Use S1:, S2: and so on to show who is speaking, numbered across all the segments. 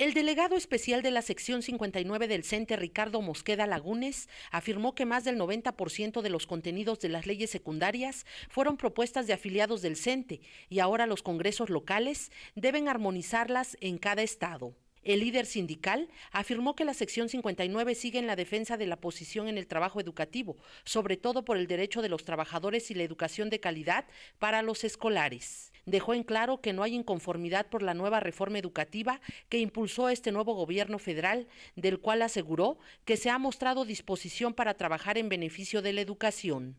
S1: El delegado especial de la sección 59 del CENTE, Ricardo Mosqueda Lagunes, afirmó que más del 90% de los contenidos de las leyes secundarias fueron propuestas de afiliados del CENTE y ahora los congresos locales deben armonizarlas en cada estado. El líder sindical afirmó que la sección 59 sigue en la defensa de la posición en el trabajo educativo, sobre todo por el derecho de los trabajadores y la educación de calidad para los escolares dejó en claro que no hay inconformidad por la nueva reforma educativa que impulsó este nuevo gobierno federal, del cual aseguró que se ha mostrado disposición para trabajar en beneficio de la educación.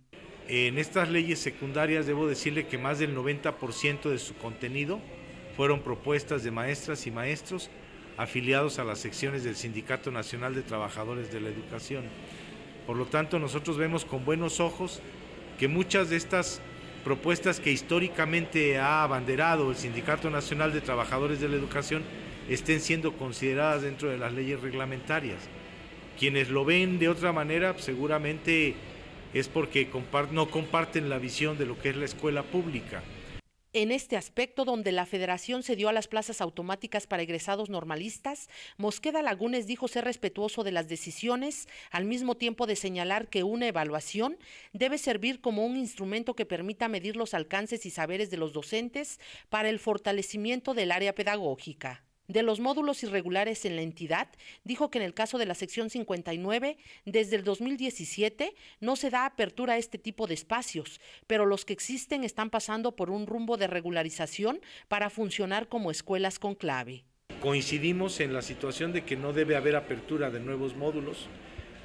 S2: En estas leyes secundarias debo decirle que más del 90% de su contenido fueron propuestas de maestras y maestros afiliados a las secciones del Sindicato Nacional de Trabajadores de la Educación. Por lo tanto, nosotros vemos con buenos ojos que muchas de estas propuestas que históricamente ha abanderado el Sindicato Nacional de Trabajadores de la Educación estén siendo consideradas dentro de las leyes reglamentarias. Quienes lo ven de otra manera seguramente es porque no comparten la visión de lo que es la escuela pública.
S1: En este aspecto, donde la federación cedió a las plazas automáticas para egresados normalistas, Mosqueda Lagunes dijo ser respetuoso de las decisiones, al mismo tiempo de señalar que una evaluación debe servir como un instrumento que permita medir los alcances y saberes de los docentes para el fortalecimiento del área pedagógica de los módulos irregulares en la entidad, dijo que en el caso de la sección 59, desde el 2017 no se da apertura a este tipo de espacios, pero los que existen están pasando por un rumbo de regularización para funcionar como escuelas con clave.
S2: Coincidimos en la situación de que no debe haber apertura de nuevos módulos,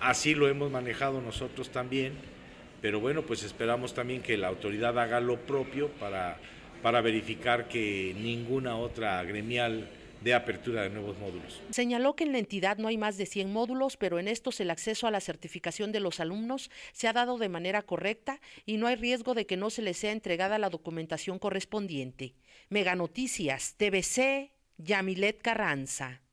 S2: así lo hemos manejado nosotros también, pero bueno, pues esperamos también que la autoridad haga lo propio para, para verificar que ninguna otra gremial de apertura de nuevos módulos.
S1: Señaló que en la entidad no hay más de 100 módulos, pero en estos el acceso a la certificación de los alumnos se ha dado de manera correcta y no hay riesgo de que no se les sea entregada la documentación correspondiente. Mega Noticias, TVC, Yamilet Carranza.